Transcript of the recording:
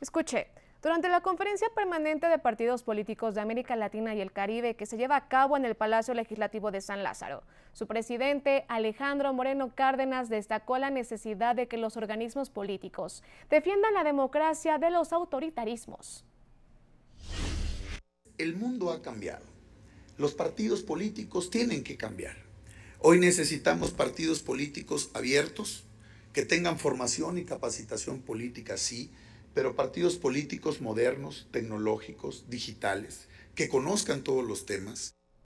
Escuche, durante la conferencia permanente de partidos políticos de América Latina y el Caribe que se lleva a cabo en el Palacio Legislativo de San Lázaro, su presidente Alejandro Moreno Cárdenas destacó la necesidad de que los organismos políticos defiendan la democracia de los autoritarismos. El mundo ha cambiado. Los partidos políticos tienen que cambiar. Hoy necesitamos partidos políticos abiertos, que tengan formación y capacitación política, sí, pero partidos políticos modernos, tecnológicos, digitales, que conozcan todos los temas